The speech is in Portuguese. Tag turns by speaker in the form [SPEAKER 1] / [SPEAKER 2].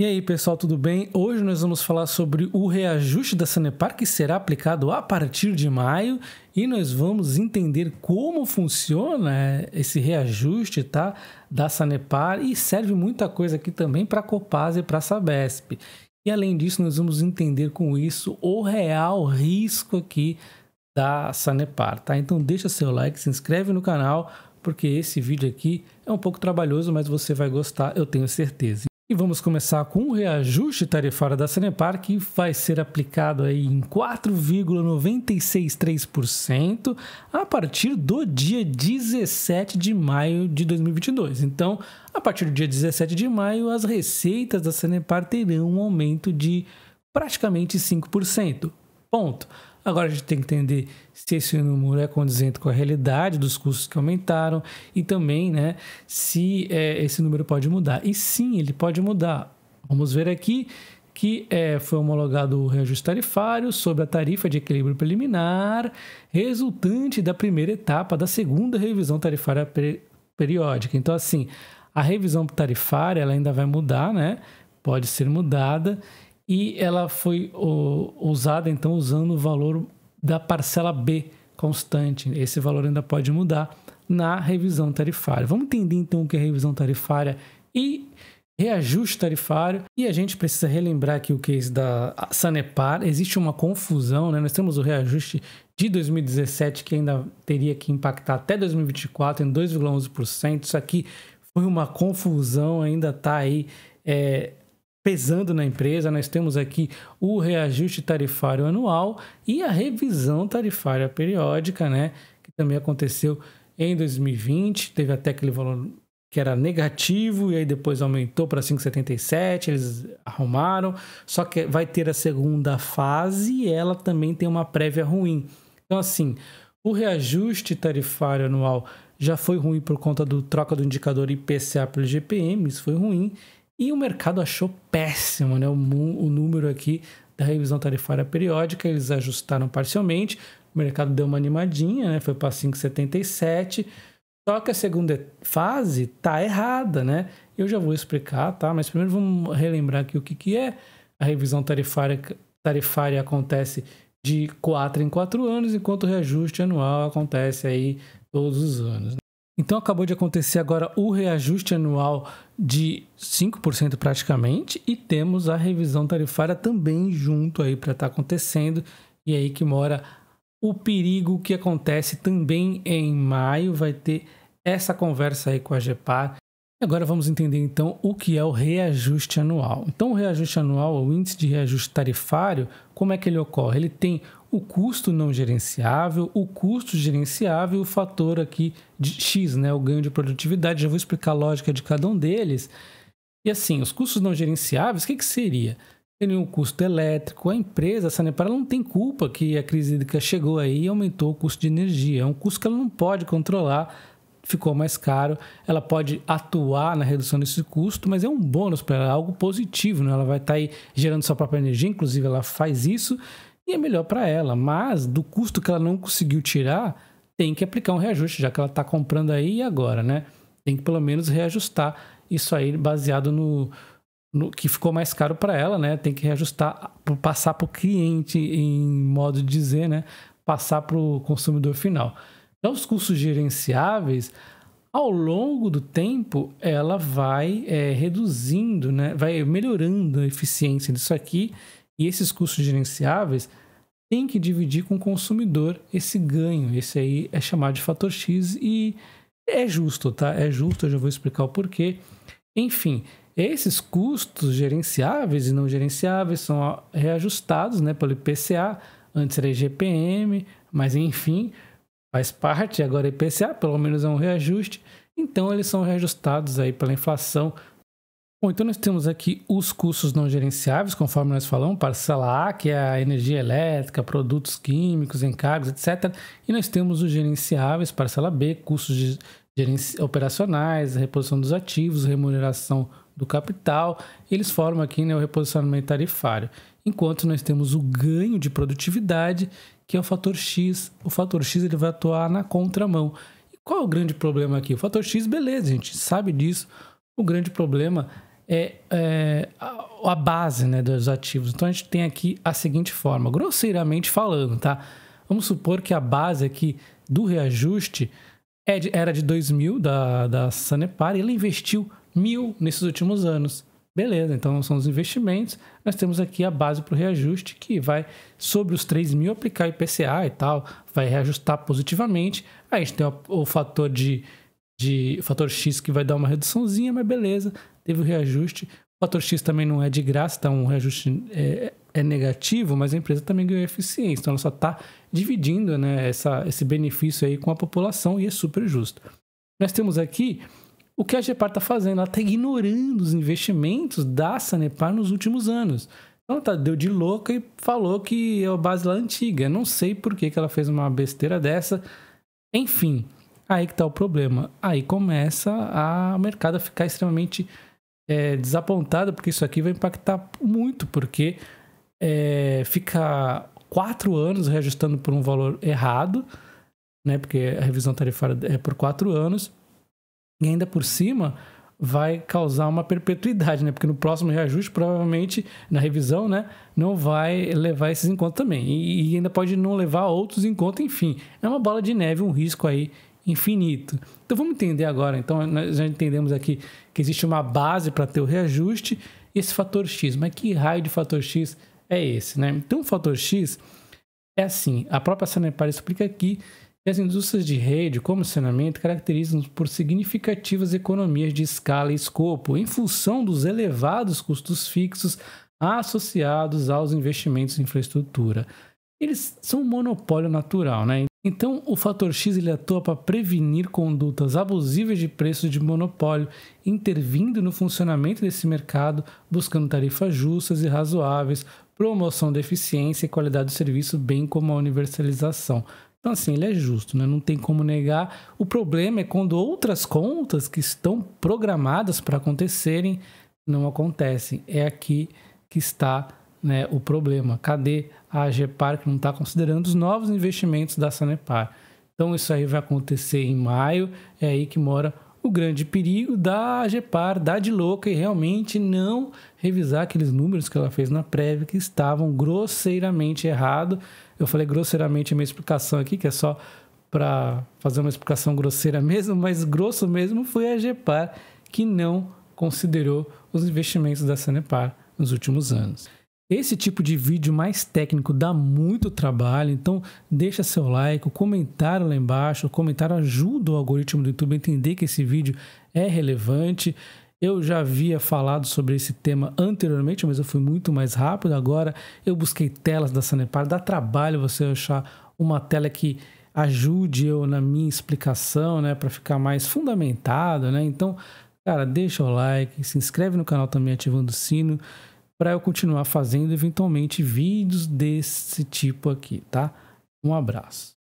[SPEAKER 1] E aí, pessoal, tudo bem? Hoje nós vamos falar sobre o reajuste da Sanepar que será aplicado a partir de maio e nós vamos entender como funciona é, esse reajuste, tá, da Sanepar e serve muita coisa aqui também para a Copaz e para a Sabesp. E além disso, nós vamos entender com isso o real risco aqui da Sanepar, tá? Então deixa seu like, se inscreve no canal, porque esse vídeo aqui é um pouco trabalhoso, mas você vai gostar, eu tenho certeza. E vamos começar com o um reajuste tarifário da Sanepar, que vai ser aplicado aí em 4,963% a partir do dia 17 de maio de 2022. Então, a partir do dia 17 de maio, as receitas da Sanepar terão um aumento de praticamente 5%. Ponto. Agora a gente tem que entender se esse número é condizente com a realidade dos custos que aumentaram e também né, se é, esse número pode mudar. E sim, ele pode mudar. Vamos ver aqui que é, foi homologado o reajuste tarifário sobre a tarifa de equilíbrio preliminar, resultante da primeira etapa da segunda revisão tarifária periódica. Então, assim, a revisão tarifária ela ainda vai mudar, né? Pode ser mudada e ela foi o, usada então usando o valor da parcela B constante. Esse valor ainda pode mudar na revisão tarifária. Vamos entender então o que é revisão tarifária e reajuste tarifário. E a gente precisa relembrar aqui o case da Sanepar. Existe uma confusão, né? Nós temos o reajuste de 2017 que ainda teria que impactar até 2024 em 2,11%. Isso aqui foi uma confusão, ainda está aí. É, pesando na empresa, nós temos aqui o reajuste tarifário anual e a revisão tarifária periódica, né? Que também aconteceu em 2020, teve até aquele valor que era negativo e aí depois aumentou para 5,77, eles arrumaram, só que vai ter a segunda fase e ela também tem uma prévia ruim. Então assim, o reajuste tarifário anual já foi ruim por conta do troca do indicador IPCA pelo GPM, isso foi ruim, e o mercado achou péssimo né? o, o número aqui da revisão tarifária periódica, eles ajustaram parcialmente, o mercado deu uma animadinha, né? foi para 5,77, só que a segunda fase tá errada, né? Eu já vou explicar, tá? Mas primeiro vamos relembrar aqui o que, que é a revisão tarifária. Tarifária acontece de 4 em 4 anos, enquanto o reajuste anual acontece aí todos os anos. Né? Então acabou de acontecer agora o reajuste anual de 5% praticamente e temos a revisão tarifária também junto aí para estar tá acontecendo. E aí que mora o perigo que acontece também em maio, vai ter essa conversa aí com a GEPAR. Agora vamos entender então o que é o reajuste anual. Então, o reajuste anual, o índice de reajuste tarifário, como é que ele ocorre? Ele tem o custo não gerenciável, o custo gerenciável e o fator aqui de X, né, o ganho de produtividade. Já vou explicar a lógica de cada um deles. E assim, os custos não gerenciáveis, o que, que seria? Seria um custo elétrico, a empresa, a Sanepar, não tem culpa que a crise hídrica chegou aí e aumentou o custo de energia. É um custo que ela não pode controlar, ficou mais caro. Ela pode atuar na redução desse custo, mas é um bônus para ela, algo positivo. Né? Ela vai estar tá aí gerando sua própria energia, inclusive ela faz isso e é melhor para ela. Mas do custo que ela não conseguiu tirar, tem que aplicar um reajuste, já que ela está comprando aí e agora, né? Tem que pelo menos reajustar isso aí baseado no, no que ficou mais caro para ela, né? Tem que reajustar, passar para o cliente, em modo de dizer, né? Passar para o consumidor final. Já então, os custos gerenciáveis, ao longo do tempo, ela vai é, reduzindo, né? Vai melhorando a eficiência disso aqui e esses custos gerenciáveis têm que dividir com o consumidor esse ganho. Esse aí é chamado de fator X e é justo, tá? É justo, eu já vou explicar o porquê. Enfim, esses custos gerenciáveis e não gerenciáveis são reajustados né, pelo IPCA, antes era IGPM, mas enfim, faz parte agora é IPCA, pelo menos é um reajuste. Então eles são reajustados aí pela inflação Bom, então nós temos aqui os custos não gerenciáveis, conforme nós falamos, parcela A, que é a energia elétrica, produtos químicos, encargos, etc. E nós temos os gerenciáveis, parcela B, custos operacionais, reposição dos ativos, remuneração do capital. Eles formam aqui né, o reposicionamento tarifário. Enquanto nós temos o ganho de produtividade, que é o fator X. O fator X ele vai atuar na contramão. E qual é o grande problema aqui? O fator X, beleza, a gente sabe disso. O grande problema é, é a, a, base né, dos ativos. Então a gente tem aqui a seguinte forma, grosseiramente falando, tá? Vamos supor que a base aqui do reajuste é de, era de 2 mil da, da Sanepar e ele investiu mil nesses últimos anos. Beleza, então são os investimentos. Nós temos aqui a base para o reajuste, que vai, sobre os 3 mil, aplicar IPCA e tal, vai reajustar positivamente. Aí a gente tem o, o fator de, de o fator X que vai dar uma reduçãozinha, mas beleza teve o reajuste. O fator X também não é de graça, então o reajuste é, é negativo, mas a empresa também ganhou eficiência. Então ela só está dividindo né, essa, esse benefício aí com a população e é super justo. Nós temos aqui o que a GEPAR está fazendo, ela está ignorando os investimentos da Sanepar nos últimos anos. Então ela tá, deu de louca e falou que é a base lá antiga. Não sei por que, que ela fez uma besteira dessa. Enfim, aí que está o problema. Aí começa a, o mercado a ficar extremamente é, desapontada, porque isso aqui vai impactar muito, porque é, fica quatro anos reajustando por um valor errado, né? Porque a revisão tarifária é por quatro anos, e ainda por cima vai causar uma perpetuidade, né? Porque no próximo reajuste, provavelmente, na revisão, né? Não vai levar esses encontros também. E, e ainda pode não levar outros encontros, enfim. É uma bola de neve, um risco aí infinito. Então vamos entender agora. Então nós já entendemos aqui que existe uma base para ter o reajuste esse fator x. Mas que raio de fator x é esse, né? Então o fator x é assim. A própria Sanepar explica aqui que as indústrias de rede, como saneamento, caracterizam-se por significativas economias de escala e escopo, em função dos elevados custos fixos associados aos investimentos em infraestrutura. Eles são um monopólio natural, né? Então, o fator X ele atua para prevenir condutas abusivas de preços de monopólio, intervindo no funcionamento desse mercado, buscando tarifas justas e razoáveis, promoção da eficiência e qualidade do serviço, bem como a universalização. Então, assim, ele é justo, né? não tem como negar. O problema é quando outras contas que estão programadas para acontecerem não acontecem. É aqui que está né, o problema. Cadê a AGEPAR que não está considerando os novos investimentos da Sanepar? Então isso aí vai acontecer em maio, é aí que mora o grande perigo da AGEPAR, dar de louca e realmente não revisar aqueles números que ela fez na prévia que estavam grosseiramente errado. Eu falei grosseiramente a minha explicação aqui, que é só para fazer uma explicação grosseira mesmo, mas grosso mesmo foi a AGEPAR que não considerou os investimentos da Sanepar nos últimos anos. Esse tipo de vídeo mais técnico dá muito trabalho, então deixa seu like, comentário lá embaixo, o comentário ajuda o algoritmo do YouTube a entender que esse vídeo é relevante. Eu já havia falado sobre esse tema anteriormente, mas eu fui muito mais rápido. Agora eu busquei telas da Sanepar, dá trabalho você achar uma tela que ajude eu na minha explicação, né, para ficar mais fundamentado, né? Então, cara, deixa o like, se inscreve no canal também ativando o sino para eu continuar fazendo eventualmente vídeos desse tipo aqui, tá? Um abraço.